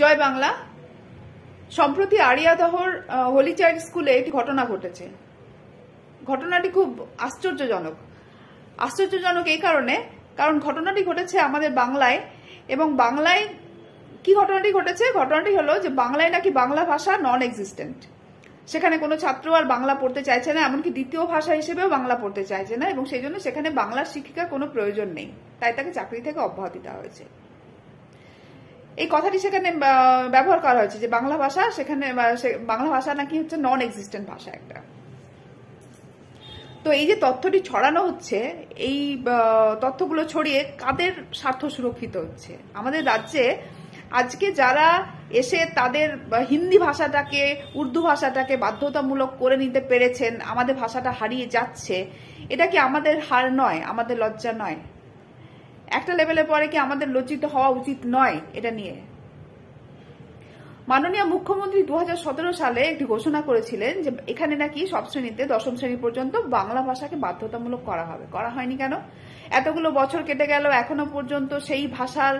জয় বাংলা সম্প্রতি আড়িয়াদহর হোলি চাইল্ড স্কুলে একটি ঘটনা ঘটেছে ঘটনাটি খুব আশ্চর্যজনক আশ্চর্যজনক এই কারণে কারণ ঘটনাটি ঘটেছে আমাদের বাংলায় এবং বাংলায় কি ঘটনাটি ঘটেছে ঘটনাটি হলো যে বাংলায় নাকি বাংলা ভাষা নন এক্সিস্টেন্ট সেখানে কোনো ছাত্র আর বাংলা পড়তে চাইছে না এমনকি দ্বিতীয় ভাষা হিসেবেও বাংলা পড়তে চাইছে না এবং সেই জন্য সেখানে বাংলার শিক্ষিকার কোনো প্রয়োজন নেই তাই তাকে চাকরি থেকে অব্যাহতি দেওয়া হয়েছে এই কথাটি সেখানে ব্যবহার করা হয়েছে যে বাংলা ভাষা সেখানে বাংলা ভাষা নাকি হচ্ছে নন এক্সিস্টেন্ট ভাষা একটা তো এই যে তথ্যটি ছড়ানো হচ্ছে এই তথ্যগুলো ছড়িয়ে কাদের স্বার্থ সুরক্ষিত হচ্ছে আমাদের রাজ্যে আজকে যারা এসে তাদের হিন্দি ভাষাটাকে উর্দু ভাষাটাকে বাধ্যতামূলক করে নিতে পেরেছেন আমাদের ভাষাটা হারিয়ে যাচ্ছে এটা কি আমাদের হার নয় আমাদের লজ্জা নয় একটা লেভেলে পরে কি আমাদের লজ্জিত হওয়া উচিত নয় এটা নিয়ে মাননীয় মুখ্যমন্ত্রী দু সালে একটি ঘোষণা করেছিলেন যে এখানে নাকি সব শ্রেণীতে দশম শ্রেণী পর্যন্ত বাংলা ভাষাকে বাধ্যতামূলক করা হবে করা হয়নি কেন এতগুলো বছর কেটে গেল এখনো পর্যন্ত সেই ভাষার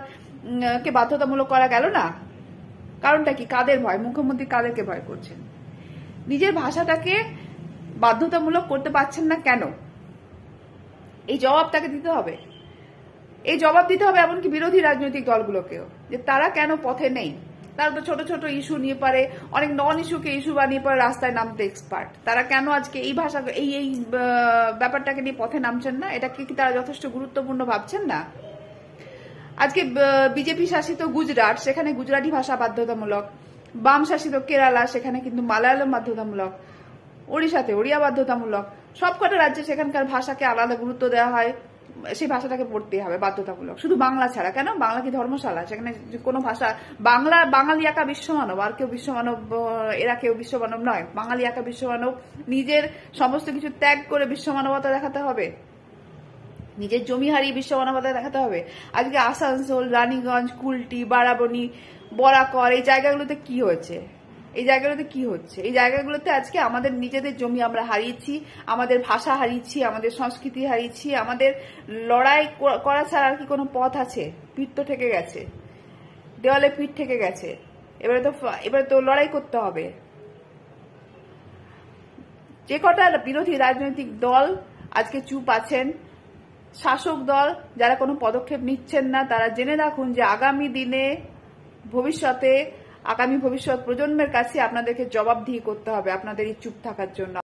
কে বাধ্যতামূলক করা গেল না কারণটা কি কাদের ভয় মুখ্যমন্ত্রী কাদেরকে ভয় করছেন নিজের ভাষাটাকে বাধ্যতামূলক করতে পারছেন না কেন এই জবাব তাকে দিতে হবে এই জবাব দিতে হবে এমনকি বিরোধী রাজনৈতিক দলগুলোকেও যে তারা কেন পথে নেই তারা তো ছোট ছোট ইস্যু নিয়ে পারে অনেক নন ইস্যুকে ইস্যু বানিয়ে পারে রাস্তায় নামতে এক্সপার্ট তারা কেন আজকে এই ভাষা এই এই ব্যাপারটাকে নিয়ে পথে নামছেন না এটাকে কি তারা যথেষ্ট গুরুত্বপূর্ণ ভাবছেন না আজকে বিজেপি শাসিত গুজরাট সেখানে গুজরাটি ভাষা বাধ্যতামূলক বাম শাসিত কেরালা সেখানে কিন্তু মালায়ালম বাধ্যতামূলক ওড়িশাতে ওড়িয়া বাধ্যতামূলক সবকটা রাজ্যে সেখানকার ভাষাকে আলাদা গুরুত্ব দেওয়া হয় সেই ভাষাটাকে পড়তেই হবে বাধ্যতামূলক শুধু বাংলা ছাড়া কেন বাংলা কি ধর্মশালা সেখানে কোনো ভাষা বাংলা বাঙালি একা বিশ্বমানব আর কেউ বিশ্বমানব এরা কেউ বিশ্বমানব নয় বাঙালি একা বিশ্বমানব নিজের সমস্ত কিছু ত্যাগ করে বিশ্বমানবতা দেখাতে হবে নিজের জমি হারিয়ে বিশ্বমানবতা দেখাতে হবে আজকে আসানসোল রানীগঞ্জ কুলটি বারাবনি বরাকর এই জায়গাগুলোতে কি হয়েছে এই জায়গাগুলোতে কি হচ্ছে এই জায়গাগুলোতে আজকে আমাদের নিজেদের জমি আমরা হারিয়েছি আমাদের ভাষা হারিয়েছি আমাদের সংস্কৃতি হারিয়েছি আমাদের লড়াই করা ছাড়া আর কি কোনো পথ আছে পিঠ তো ঠেকে গেছে দেওয়ালে পিঠ ঠেকে গেছে এবারে তো এবারে তো লড়াই করতে হবে যে কটা বিরোধী রাজনৈতিক দল আজকে চুপ আছেন শাসক দল যারা কোনো পদক্ষেপ নিচ্ছেন না তারা জেনে রাখুন যে আগামী দিনে ভবিষ্যতে আগামী ভবিষ্যৎ প্রজন্মের কাছে আপনাদেরকে জবাবদিহি করতে হবে আপনাদের এই চুপ থাকার জন্য